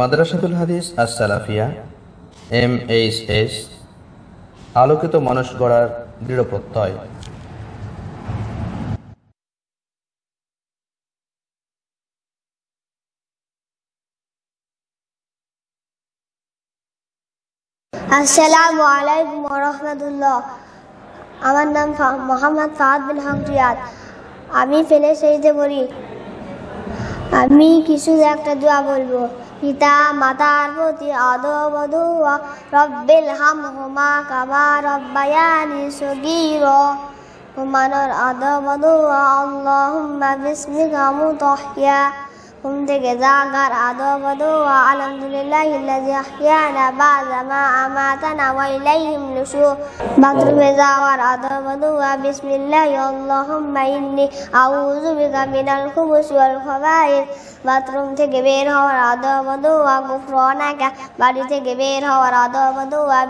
মাদ্রাসাতুল হাদিস আসসালাফিয়া এম এইচ এস আলোকিত মানুষ গড়ার দৃঢ় প্রত্যয় আসসালামু আলাইকুম রহমতুল্লাহ আমার নাম মোহাম্মদ ফাহাদ বিন হামরিয়াদ আমি ফেলে সেইতে পড়ি আমি কিছু একটা দোয়া বলবো পিতা মাতার প্রতি আদবধু রব্বিল হাম হোমা কাবা রব্বায়ানি সগীর হুমানোর আদবধু আল্লাহুম্মা বিসমিকা মুতাহিয়া حمد جزاء قر أدوبدو والحمد لله الذي أحيانا بعد ما أماتنا وإليه النشور بدر جزاء قر أدوبدو بسم الله اللهم إني أعوذ بك من الخبث والخبائث বাথরুম থেকে বের হওয়ার আদব দোয়া গুফরানাকা বাড়ি থেকে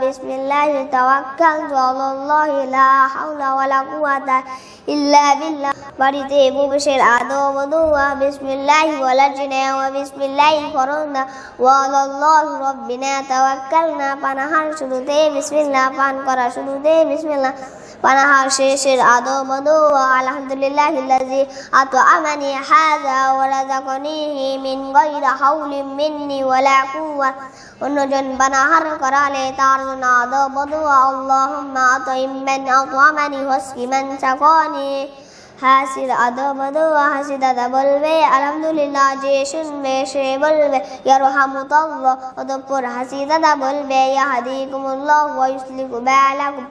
بسم الله توكلت على الله لا حول ولا قوة إلا بالله ইল্লা বিল্লাহ বাড়িতে প্রবেশের আদব দোয়া বিসমিল্লাহি ওয়ালা فلجنا وبسم الله فرغنا وعلى الله ربنا توكلنا فنهار شدودي بسم الله فانقر شدودي بسم الله فنهار شير عدو منو والحمد لله الذي أطعمني هذا ورزقنيه من غير حول مني ولا قوة ونجن بنهار قرالي تارزنا عدو منو اللهم أطعم من أطعمني واسك من سقاني हासिद अदो बदो हासिद अदो बोलवे अलहमदुलिल्लाह जे सुन वे शे बोलवे यरहमु तल्ला अदो पर हासिद अदो बोलवे यहदीकुमुल्लाह व यस्लिकु बालकुम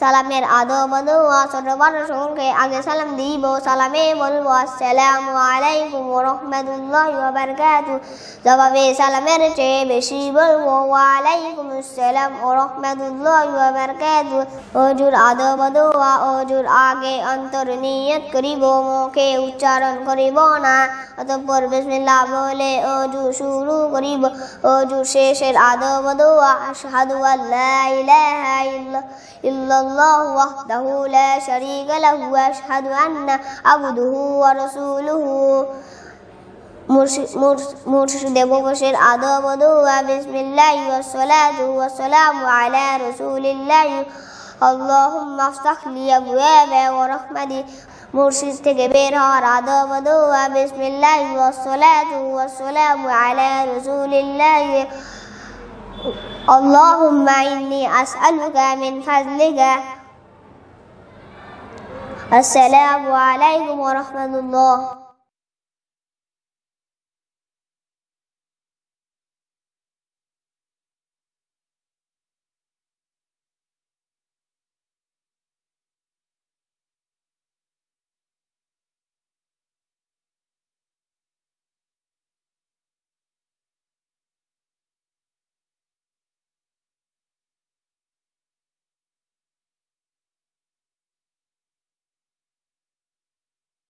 سلامیر آدو بدو واسر ورسول کے آگے سلام دیبو سلامی بلو السلام علیکم ورحمت اللہ وبرکاتہ زبابی سلامیر چے بشی بلو وعلیکم السلام ورحمت اللہ وبرکاتہ اوجور آدو بدو واجور آگے انتر نیت کریبو موکے اچارن کریبو نا اتب پر بسم اللہ بولے اوجور شروع کریب اوجور شیشر آدو بدو اشہدو اللہ الہ الا اللہ الله وحده لا شريك له وأشهد أن عبده ورسوله مرشد مبشر آدم بسم الله والصلاة والسلام على رسول الله اللهم افتح لي أبواب ورحمتي مرشد থেকে বের হওয়ার আদব الله والصلاة والسلام على رسول الله اللهم إني أسألك من فضلك السلام عليكم ورحمة الله